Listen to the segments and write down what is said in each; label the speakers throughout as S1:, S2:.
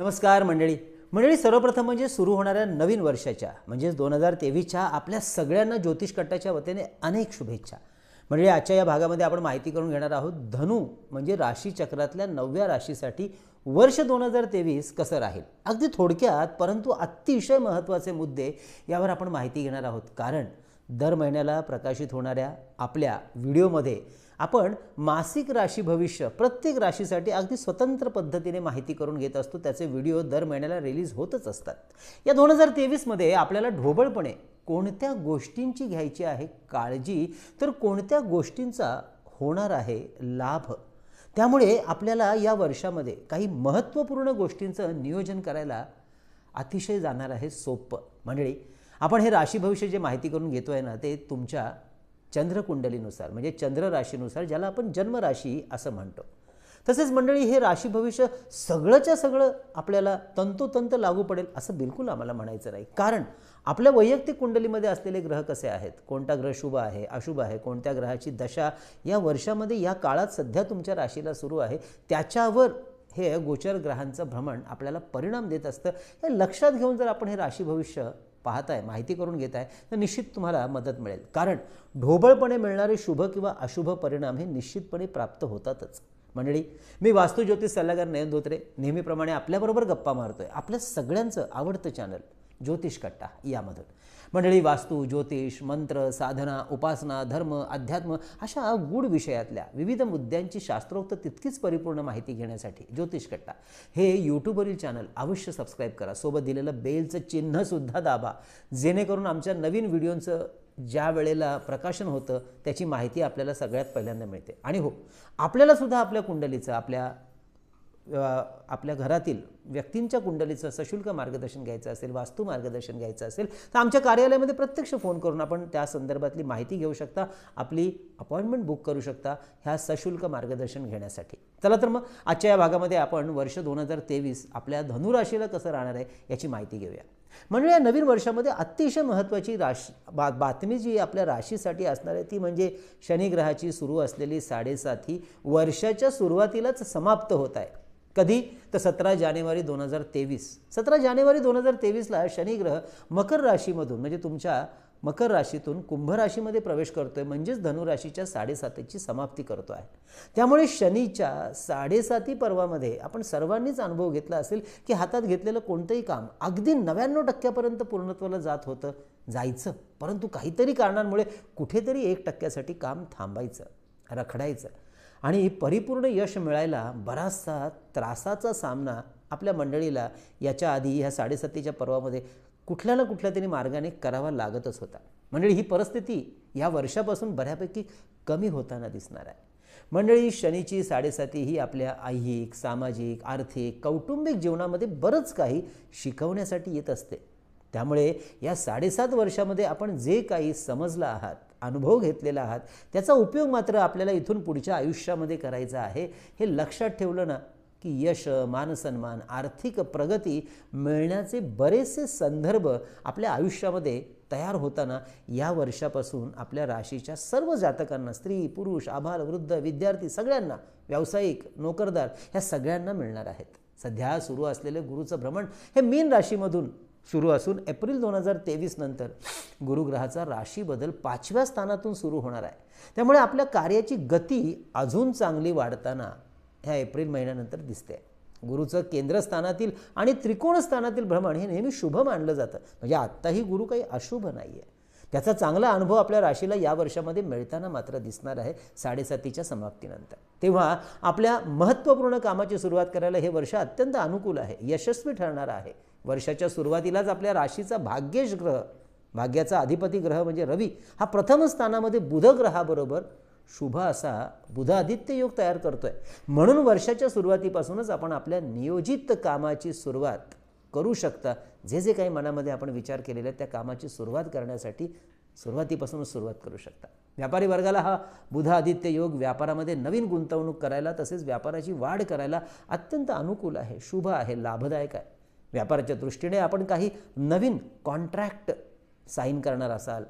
S1: नमस्कार मंडळी मंडळी सर्वप्रथम म्हणजे सुरू होणाऱ्या नवीन वर्षाच्या म्हणजेच दोन हजार तेवीसच्या आपल्या सगळ्यांना ज्योतिष कट्टाच्या वतीने अनेक शुभेच्छा मंडळी आजच्या या भागामध्ये आपण माहिती करून घेणार आहोत धनू म्हणजे राशीचक्रातल्या नवव्या राशीसाठी वर्ष दोन हजार तेवीस कसं राहील अगदी थोडक्यात परंतु अतिशय महत्त्वाचे मुद्दे यावर आपण माहिती घेणार आहोत कारण दर महिन्याला प्रकाशित होणाऱ्या आपल्या व्हिडिओमध्ये आपण मासिक राशी भविष्य प्रत्येक राशीसाठी अगदी स्वतंत्र पद्धतीने माहिती करून घेत असतो त्याचे व्हिडिओ दर महिन्याला रिलीज होतच असतात या दोन हजार तेवीसमध्ये आपल्याला ढोबळपणे कोणत्या गोष्टींची घ्यायची आहे काळजी तर कोणत्या गोष्टींचा होणार आहे लाभ त्यामुळे आपल्याला या वर्षामध्ये काही महत्त्वपूर्ण गोष्टींचं नियोजन करायला अतिशय जाणार आहे सोपं मंडळी आपण हे राशी भविष्य जे माहिती करून घेतो आहे ना ते तुमच्या चंद्रकुंडलीनुसार म्हणजे चंद्र राशीनुसार ज्याला आपण जन्मराशी असं म्हणतो तसेच मंडळी हे राशी भविष्य सगळंच्या सगळं आपल्याला तंतोतंत लागू पडेल असं बिलकुल आम्हाला म्हणायचं नाही कारण आपल्या वैयक्तिक कुंडलीमध्ये असलेले ग्रह कसे आहेत कोणता ग्रह शुभ आहे अशुभ आहे कोणत्या ग्रहाची दशा या वर्षामध्ये या काळात सध्या तुमच्या राशीला सुरू आहे त्याच्यावर हे गोचर ग्रहांचं भ्रमण आपल्याला परिणाम देत असतं हे लक्षात घेऊन जर आपण हे राशी भविष्य पाहत आहे माहिती करून घेत आहे तर निश्चित तुम्हाला मदत मिळेल कारण ढोबळपणे मिळणारे शुभ किंवा अशुभ परिणाम हे निश्चितपणे प्राप्त होतातच मंडळी मी वास्तुज्योतिष सल्लागार नयन धोत्रे नेहमीप्रमाणे आपल्याबरोबर गप्पा मारतोय आपल्या सगळ्यांचं आवडतं चॅनल ज्योतिष कट्टा यामधून मंडळी वास्तू ज्योतिष मंत्र साधना उपासना धर्म अध्यात्म अशा गूढ विषयातल्या विविध मुद्द्यांची शास्त्रोक्त तितकीच परिपूर्ण माहिती घेण्यासाठी ज्योतिष कट्टा हे यूट्यूबवरील चॅनल अवश्य सबस्क्राईब करा सोबत दिलेलं बेलचं चिन्हसुद्धा दाबा जेणेकरून आमच्या नवीन व्हिडिओंचं ज्या वेळेला प्रकाशन होतं त्याची माहिती आपल्याला सगळ्यात पहिल्यांदा मिळते आणि हो आपल्यालासुद्धा आपल्या कुंडलीचं आपल्या आपल्या घरातील व्यक्तींच्या कुंडलीचं सशुल्क मार्गदर्शन घ्यायचं असेल वास्तू मार्गदर्शन घ्यायचं असेल तर आमच्या कार्यालयामध्ये प्रत्यक्ष फोन करून आपण त्या संदर्भातली माहिती घेऊ शकता आपली अपॉइंटमेंट बुक करू शकता ह्या सशुल्क मार्गदर्शन घेण्यासाठी चला तर मग आजच्या या भागामध्ये आपण वर्ष दोन हजार तेवीस आपल्या धनुराशीला कसं राहणार आहे याची माहिती घेऊया म्हणजे या नवीन वर्षामध्ये अतिशय महत्त्वाची राशी बा बातमी जी आपल्या राशीसाठी असणार आहे ती म्हणजे शनिग्रहाची सुरू असलेली साडेसाती वर्षाच्या सुरुवातीलाच समाप्त होत आहे कधी तर सतरा जानेवारी दोन हजार तेवीस सतरा जानेवारी दोन हजार तेवीसला शनिग्रह मकर राशीमधून म्हणजे तुमच्या मकर राशीतून कुंभ राशीमध्ये प्रवेश करतोय म्हणजेच धनुराशीच्या साडेसातीची समाप्ती करतो आहे त्यामुळे शनीच्या साडेसाती पर्वामध्ये आपण सर्वांनीच अनुभव घेतला असेल की हातात घेतलेलं कोणतंही काम अगदी नव्याण्णव टक्क्यापर्यंत पूर्णत्वाला जात होतं जायचं परंतु काहीतरी कारणांमुळे कुठेतरी एक टक्क्यासाठी काम थांबायचं रखडायचं आणि परिपूर्ण यश मिळायला बराचसा त्रासाचा सामना आपल्या मंडळीला याच्या आधी ह्या साडेसातीच्या पर्वामध्ये कुठल्या ना कुठल्या तरी मार्गाने करावा लागतच होता मंडळी ही परिस्थिती या वर्षापासून बऱ्यापैकी कमी होताना दिसणार आहे मंडळी शनीची साडेसाती ही आपल्या ऐहिक सामाजिक आर्थिक कौटुंबिक जीवनामध्ये बरंच काही शिकवण्यासाठी येत असते त्यामुळे या साडेसात वर्षामध्ये आपण जे काही समजलं आहात अनुभव घेतलेला आहात त्याचा उपयोग मात्र आपल्याला इथून पुढच्या आयुष्यामध्ये करायचा आहे हे लक्षात ठेवलं ना की यश मानसन्मान आर्थिक प्रगती मिळण्याचे बरेचसे संदर्भ आपल्या आयुष्यामध्ये तयार होताना या वर्षापासून आपल्या राशीच्या सर्व जातकांना स्त्री पुरुष आभार वृद्ध विद्यार्थी सगळ्यांना व्यावसायिक नोकरदार ह्या सगळ्यांना मिळणार आहेत सध्या सुरू असलेले गुरुचं भ्रमण हे मीन राशीमधून सुरू असून एप्रिल दोन हजार तेवीस नंतर गुरुग्रहाचा राशी बदल पाचव्या स्थानातून सुरू होणार आहे त्यामुळे आपल्या कार्याची गती अजून चांगली वाढताना ह्या एप्रिल महिन्यानंतर दिसते गुरुचं केंद्रस्थानातील आणि त्रिकोणस्थानातील भ्रमण हे नेहमी शुभ मानलं जातं म्हणजे आत्ताही गुरु काही अशुभ नाही आहे त्याचा चांगला अनुभव आपल्या राशीला या वर्षामध्ये मिळताना मात्र दिसणार आहे साडेसातीच्या समाप्तीनंतर तेव्हा आपल्या महत्त्वपूर्ण कामाची सुरुवात करायला हे वर्ष अत्यंत अनुकूल आहे यशस्वी ठरणार आहे वर्षाच्या सुरुवातीलाच आपल्या राशीचा भाग्येश ग्रह भाग्याचा अधिपती ग्रह म्हणजे रवी हा प्रथम स्थानामध्ये बुध ग्रहाबरोबर शुभ असा बुध आदित्य योग तयार करतोय म्हणून वर्षाच्या सुरुवातीपासूनच आपण आपल्या नियोजित कामाची सुरुवात करू शकता जे जे काही मनामध्ये आपण विचार केलेले आहेत त्या कामाची सुरुवात करण्यासाठी सुरुवातीपासूनच सुरुवात करू शकता व्यापारी वर्गाला हा बुध आदित्य योग व्यापारामध्ये नवीन गुंतवणूक करायला तसेच व्यापाराची वाढ करायला अत्यंत अनुकूल आहे शुभ आहे लाभदायक आहे व्यापाराच्या दृष्टीने आपण काही नवीन कॉन्ट्रॅक्ट साईन करणार असाल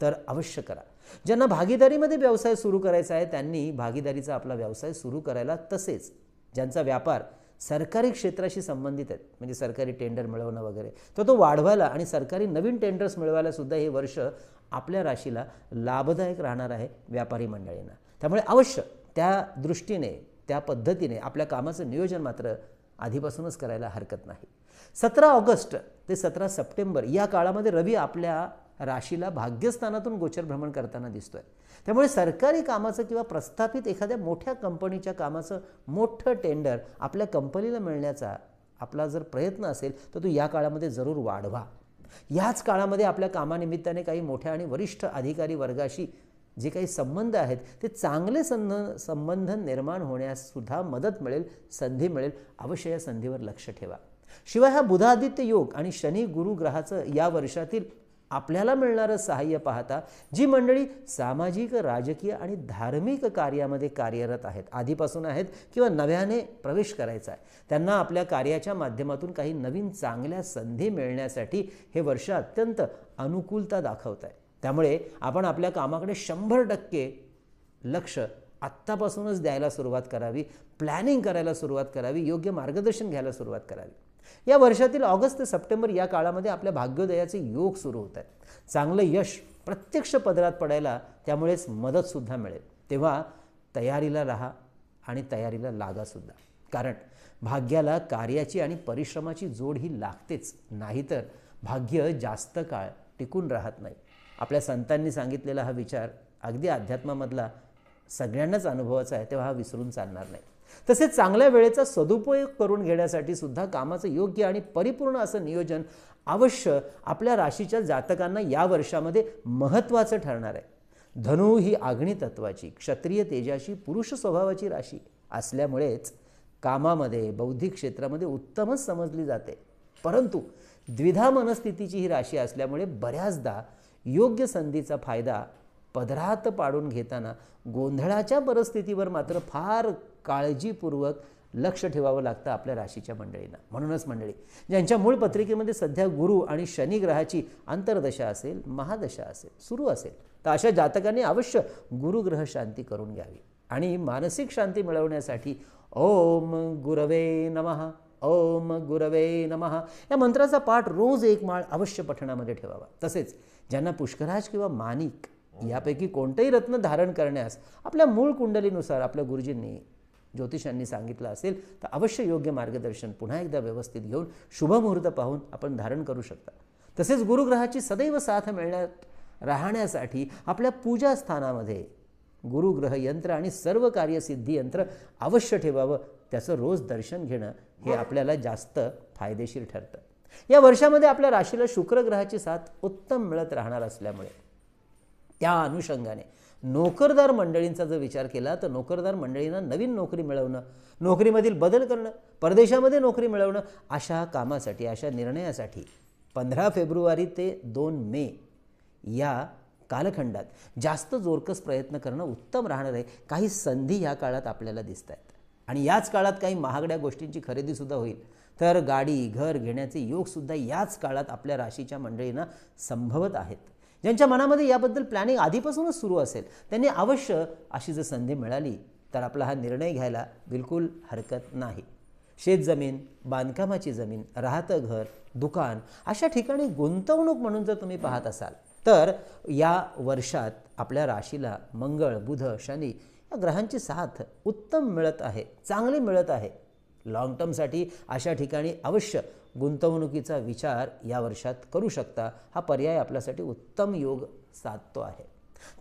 S1: तर अवश्य करा ज्यांना भागीदारीमध्ये व्यवसाय सुरू करायचा आहे त्यांनी भागीदारीचा आपला व्यवसाय सुरू करायला तसेच ज्यांचा व्यापार सरकारी क्षेत्राशी संबंधित आहेत म्हणजे सरकारी टेंडर मिळवणं वगैरे तर तो वाढवायला आणि सरकारी नवीन टेंडर्स मिळवायलासुद्धा हे वर्ष आपल्या राशीला लाभदायक राहणार आहे व्यापारी मंडळींना त्यामुळे अवश्य त्या दृष्टीने त्या पद्धतीने आपल्या कामाचं नियोजन मात्र आधीपासूनच करायला हरकत नाही सतरा ऑगस्ट ते सतरा सप्टेंबर या काळामध्ये रवी आपल्या राशीला भाग्यस्थानातून गोचर भ्रमण करताना दिसतोय त्यामुळे सरकारी कामाचं किंवा प्रस्थापित एखाद्या मोठ्या कंपनीच्या कामाचं मोठं टेंडर आपल्या कंपनीला मिळण्याचा आपला जर प्रयत्न असेल तर तो या काळामध्ये जरूर वाढवा याच काळामध्ये आपल्या कामानिमित्ताने काही मोठ्या आणि वरिष्ठ अधिकारी वर्गाशी जे काही संबंध आहेत ते चांगले संध संबंध निर्माण होण्यास सुद्धा मदत मिळेल संधी मिळेल अवश्य या संधीवर लक्ष ठेवा शिवाय हा बुधादित्य योग आणि शनी गुरु ग्रहाचं या वर्षातील आपल्याला मिळणारं सहाय्य पाहता जी मंडळी सामाजिक राजकीय आणि धार्मिक कार्यामध्ये कार्यरत आहेत आधीपासून आहेत किंवा नव्याने प्रवेश करायचा आहे त्यांना आपल्या कार्याच्या माध्यमातून काही नवीन चांगल्या संधी मिळण्यासाठी हे वर्ष अत्यंत अनुकूलता दाखवत आहे त्यामुळे आपण आपल्या कामाकडे शंभर टक्के लक्ष आत्तापासूनच द्यायला सुरुवात करावी प्लॅनिंग करायला सुरुवात करावी योग्य मार्गदर्शन घ्यायला सुरुवात करावी या वर्षातील ऑगस्ट ते सप्टेंबर या काळामध्ये आपल्या भाग्योदयाचे योग सुरू होत आहेत चांगलं यश प्रत्यक्ष पदरात पडायला त्यामुळेच मदतसुद्धा मिळेल तेव्हा तयारीला राहा आणि तयारीला लागासुद्धा कारण भाग्याला कार्याची आणि परिश्रमाची जोड ही लागतेच नाहीतर भाग्य जास्त काळ टिकून राहत नाही आपल्या संतांनी सांगितलेला हा विचार अगदी अध्यात्मामधला सगळ्यांनाच अनुभवाचा आहे तेव्हा हा विसरून चालणार नाही तसेच चांगल्या वेळेचा सदुपयोग करून घेण्यासाठी सुद्धा कामाचं योग्य आणि परिपूर्ण असं नियोजन अवश्य आपल्या राशीच्या जातकांना या वर्षामध्ये महत्त्वाचं ठरणार आहे धनु ही आग्नी तत्वाची क्षत्रिय तेजाशी पुरुष स्वभावाची राशी असल्यामुळेच कामामध्ये बौद्धिक क्षेत्रामध्ये उत्तमच समजली जाते परंतु द्विधा मनस्थितीची ही राशी असल्यामुळे बऱ्याचदा योग्य संधीचा फायदा पदरात पाडून घेताना गोंधळाच्या परिस्थितीवर मात्र फार काळजीपूर्वक लक्ष ठेवावं लागतं आपल्या राशीच्या मंडळींना म्हणूनच मंडळी ज्यांच्या मूळ पत्रिकेमध्ये सध्या गुरु आणि शनी ग्रहाची आंतरदशा असेल महादशा असेल सुरू असेल तर अशा जातकांनी अवश्य गुरुग्रह शांती करून घ्यावी आणि मानसिक शांती मिळवण्यासाठी ओम गुरवे नमः ओम गुरवे नमः या मंत्राचा पाठ रोज एक माळ अवश्य पठणामध्ये ठेवावा तसेच ज्यांना पुष्कराज किंवा मानिक यापैकी कोणतंही रत्न धारण करण्यास आपल्या मूळ कुंडलीनुसार आपल्या गुरुजींनी ज्योतिषांनी सांगितलं असेल तर अवश्य योग्य मार्गदर्शन पुन्हा एकदा व्यवस्थित घेऊन शुभमुहूर्त पाहून आपण धारण करू शकता तसेच गुरुग्रहाची सदैव साथ मिळण्यात राहण्यासाठी आपल्या पूजास्थानामध्ये गुरुग्रह यंत्र आणि सर्व कार्यसिद्धी यंत्र अवश्य ठेवावं त्याचं रोज दर्शन घेणं हे आपल्याला जास्त फायदेशीर ठरतं या वर्षामध्ये आपल्या राशीला शुक्रग्रहाची साथ उत्तम मिळत राहणार असल्यामुळे त्या अनुषंगाने नोकरदार मंडळींचा जर विचार केला तर नोकरदार मंडळींना नवीन नोकरी मिळवणं नोकरीमधील बदल करणं परदेशामध्ये नोकरी मिळवणं अशा कामासाठी अशा निर्णयासाठी पंधरा फेब्रुवारी ते दोन मे या कालखंडात जास्त जोरकस प्रयत्न करणं उत्तम राहणार आहे काही संधी या काळात आपल्याला दिसत आहेत आणि याच काळात काही महागड्या गोष्टींची खरेदीसुद्धा होईल तर गाडी घर घेण्याचे योगसुद्धा याच काळात आपल्या राशीच्या मंडळींना संभवत आहेत ज्यांच्या मनामध्ये याबद्दल प्लॅनिंग आधीपासूनच सुरू असेल त्यांनी अवश्य अशी जर संधी मिळाली तर आपला हा निर्णय घ्यायला बिलकुल हरकत नाही शेतजमीन बांधकामाची जमीन राहतं घर दुकान अशा ठिकाणी गुंतवणूक म्हणून जर तुम्ही पाहत असाल तर या वर्षात आपल्या राशीला मंगळ बुध शनी या ग्रहांची साथ उत्तम मिळत आहे चांगली मिळत आहे लाँग टर्मसाठी अशा ठिकाणी अवश्य गुंतवणुकीचा विचार या वर्षात करू शकता हा पर्याय आपल्यासाठी उत्तम योग साधतो आहे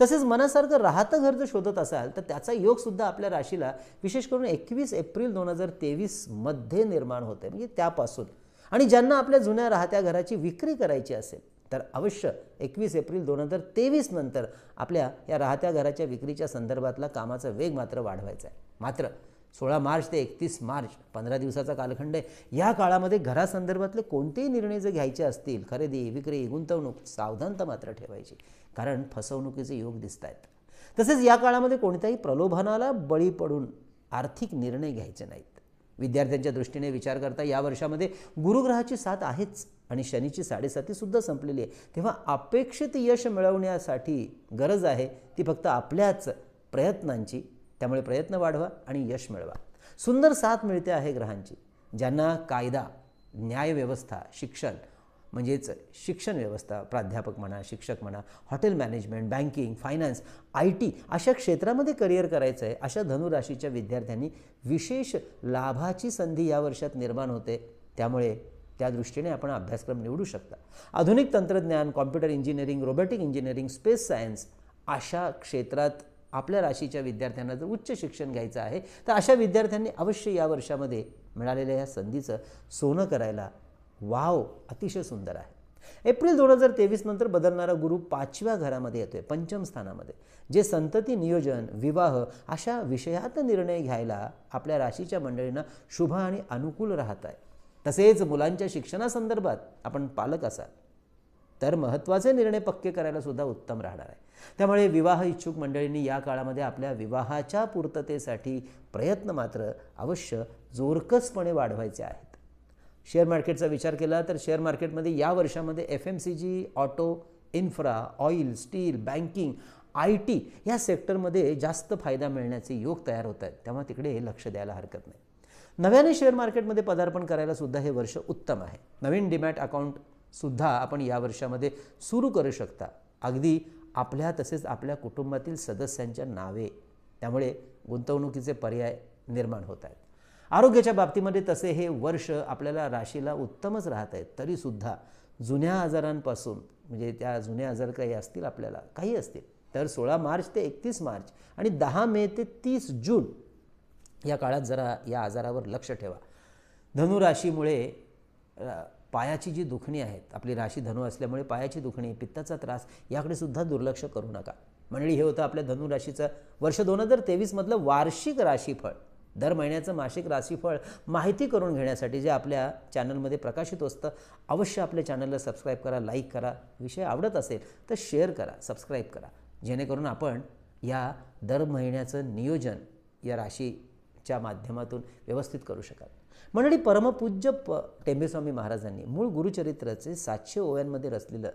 S1: तसेच मनासारखं राहतं घर जर शोधत असाल तर त्याचा योग सुद्धा आपल्या राशीला विशेष करून एकवीस एप्रिल दोन हजार तेवीसमध्ये निर्माण होते म्हणजे त्यापासून आणि ज्यांना आपल्या जुन्या राहत्या घराची विक्री करायची असेल तर अवश्य एकवीस एप्रिल दोन हजार तेवीस नंतर आपल्या या राहत्या घराच्या विक्रीच्या संदर्भातला कामाचा वेग मात्र वाढवायचा आहे मात्र सोळा मार्च ते एकतीस मार्च पंधरा दिवसाचा कालखंड आहे या काळामध्ये घरासंदर्भातले कोणतेही निर्णय जर घ्यायचे असतील खरेदी विक्री गुंतवणूक सावधानता मात्र ठेवायची कारण फसवणुकीचे योग दिसत आहेत तसेच या काळामध्ये कोणत्याही प्रलोभनाला बळी पडून आर्थिक निर्णय घ्यायचे नाहीत विद्यार्थ्यांच्या दृष्टीने विचार करता या वर्षामध्ये गुरुग्रहाची साथ आहेच आणि शनीची साडेसातीसुद्धा संपलेली आहे तेव्हा अपेक्षित यश मिळवण्यासाठी गरज आहे ती फक्त आपल्याच प्रयत्नांची त्यामुळे प्रयत्न वाढवा आणि यश मिळवा सुंदर साथ मिळते आहे ग्रहांची ज्यांना कायदा न्यायव्यवस्था शिक्षण म्हणजेच शिक्षण व्यवस्था प्राध्यापक म्हणा शिक्षक म्हणा hotel management banking finance I T अशा क्षेत्रामध्ये करिअर करायचं आहे अशा धनुराशीच्या विद्यार्थ्यांनी विशेष लाभाची संधी या वर्षात निर्माण होते त्यामुळे त्या दृष्टीने आपण अभ्यासक्रम निवडू शकता आधुनिक तंत्रज्ञान computer engineering robotic engineering space science अशा क्षेत्रात आपल्या राशीच्या विद्यार्थ्यांना जर उच्च शिक्षण घ्यायचं आहे तर अशा विद्यार्थ्यांनी अवश्य या वर्षामध्ये मिळालेल्या या संधीचं सोनं करायला वाव अतिशय सुंदर आहे एप्रिल दोन हजार तेवीस नंतर बदलणारा गुरु पाचव्या घरामध्ये येतोय पंचम स्थानामध्ये जे संतती नियोजन विवाह अशा विषयात निर्णय घ्यायला आपल्या राशीच्या मंडळींना शुभ आणि अनुकूल राहत आहे तसेच मुलांच्या शिक्षणासंदर्भात आपण पालक असाल तर महत्त्वाचे निर्णय पक्के करायला सुद्धा उत्तम राहणार आहे त्यामुळे विवाह इच्छुक मंडळींनी या काळामध्ये आपल्या विवाहाच्या पूर्ततेसाठी प्रयत्न मात्र अवश्य जोरकसपणे वाढवायचे आहेत शेअर मार्केटचा विचार केला तर शेअर मार्केटमध्ये या वर्षामध्ये F M C G auto infra oil steel banking I T या सेक्टरमध्ये जास्त फायदा मिळण्याचे योग तयार होत आहेत तेव्हा तिकडे लक्ष द्यायला हरकत नाही नव्याने शेअर मार्केटमध्ये पदार्पण करायला सुद्धा हे वर्ष उत्तम आहे नवीन डिमॅट अकाउंट सुद्धा आपण या वर्षामध्ये सुरू करू शकता अगदी आपल्या तसेच आपल्या कुटुंबातील सदस्यांच्या नावे त्यामुळे गुंतवणुकीचे पर्याय निर्माण होत आहेत आरोग्याच्या बाबतीमध्ये तसे हे वर्ष आपल्याला राशीला उत्तमच राहत आहेत तरीसुद्धा जुन्या आजारांपासून म्हणजे त्या जुने आजार काही असतील आपल्याला काही असतील तर सोळा मार्च ते एकतीस मार्च आणि दहा मे ते तीस जून या काळात जरा या आजारावर लक्ष ठेवा धनुराशीमुळे पायाची जी दुखणी आहेत आपली राशी धनु असल्यामुळे पायाची दुखणी पित्ताचा त्रास याकडे सुद्धा दुर्लक्ष करू नका मंडळी हे होतं आपल्या धनु राशीचं वर्ष दोन हजार तेवीसमधलं वार्षिक राशीफळ दर महिन्याचं मासिक राशीफळ माहिती करून घेण्यासाठी जे आपल्या चॅनलमध्ये प्रकाशित असतं अवश्य आपल्या चॅनलला सबस्क्राईब करा लाईक करा विषय आवडत असेल तर शेअर करा सबस्क्राईब करा जेणेकरून आपण या दर महिन्याचं नियोजन या राशीच्या माध्यमातून व्यवस्थित करू शकाल मंडळी परमपूज्य प टेंबेस्वामी महाराजांनी मूळ गुरुचरित्राचे सातशे ओव्यांमध्ये रचलेलं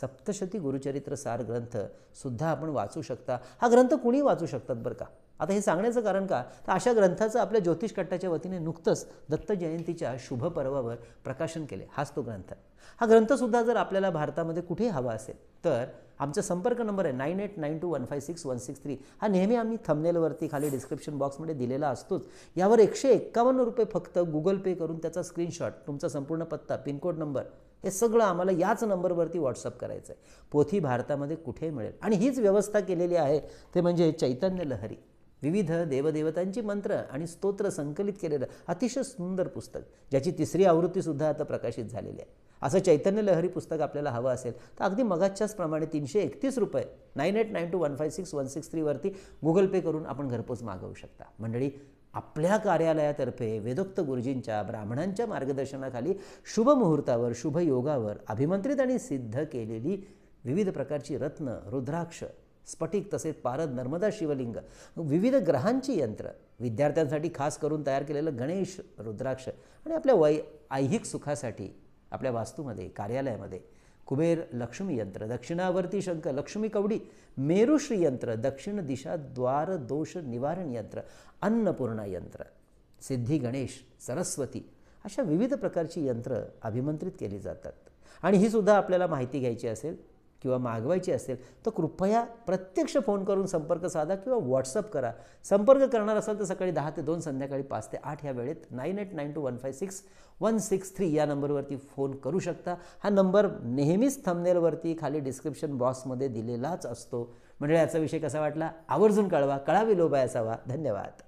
S1: सप्तशती गुरुचरित्र सार ग्रंथ सुद्धा आपण वाचू शकता हा ग्रंथ कुणी वाचू शकतात बरं का आता हे सांगण्याचं कारण का तर अशा ग्रंथाचं आपल्या ज्योतिष कट्टाच्या वतीने नुकतंच दत्त जयंतीच्या शुभ पर्वावर प्रकाशन केले हाच तो ग्रंथ हा ग्रंथसुद्धा जर आपल्याला भारतामध्ये कुठे हवा असेल तर आमचा संपर्क नंबर आहे nine eight nine two one five six one six three हा नेहमी आम्ही थमनेलवरती खाली डिस्क्रिप्शन बॉक्समध्ये दिलेला असतोच यावर एकशे एक्कावन्न रुपये फक्त गुगल पे करून त्याचा स्क्रीनशॉट तुमचा संपूर्ण पत्ता पिनकोड नंबर हे सगळं आम्हाला याच नंबरवरती व्हॉट्सअप करायचं आहे पोथी भारतामध्ये कुठे मिळेल आणि हीच व्यवस्था केलेली आहे ते म्हणजे चैतन्य लहरी विविध देवदेवतांची मंत्र आणि स्तोत्र संकलित केलेलं अतिशय सुंदर पुस्तक ज्याची तिसरी आवृत्तीसुद्धा आता प्रकाशित झालेली आहे असं चैतन्य लहरी पुस्तक आपल्याला हवं असेल तर अगदी मगाच्याच प्रमाणे तीनशे एकतीस रुपये nine eight nine two one five six one six थ्रीवरती गुगल पे करून आपण घरपोच मागवू शकता मंडळी आपल्या कार्यालयातर्फे वेदोक्त गुरुजींच्या ब्राह्मणांच्या मार्गदर्शनाखाली शुभ मुहूर्तावर शुभ योगावर अभिमंत्रित आणि सिद्ध केलेली विविध प्रकारची रत्न रुद्राक्ष स्फटिक तसेच पारद नर्मदा शिवलिंग विविध ग्रहांची यंत्र विद्यार्थ्यांसाठी खास करून तयार केलेलं गणेश रुद्राक्ष आणि आपल्या वै ऐहिक सुखासाठी आपल्या वास्तूमध्ये कार्यालयामध्ये कुबेर लक्ष्मी यंत्र दक्षिणावर्ती शंख लक्ष्मी कवडी मेरुश्री यंत्र दक्षिण दिशा द्वार दोष निवारण यंत्र अन्नपूर्णा यंत्र सिद्धी गणेश सरस्वती अशा विविध प्रकारची यंत्र अभिमंत्रित केली जातात आणि ही सुद्धा आपल्याला माहिती घ्यायची असेल किंवा मागवायची असेल तर कृपया प्रत्यक्ष फोन करून संपर्क साधा किंवा व्हॉट्सअप करा संपर्क करणार असाल तर सकाळी दहा ते दोन संध्याकाळी पाच ते आठ या वेळेत nine eight nine two one five six one six three या नंबरवरती फोन करू शकता हा नंबर नेहमीच थंबनेलवरती खाली डिस्क्रिप्शन बॉक्समध्ये दिलेलाच असतो म्हणजे याचा विषय कसा वाटला आवर्जून कळवा कळावी लोबाय असावा धन्यवाद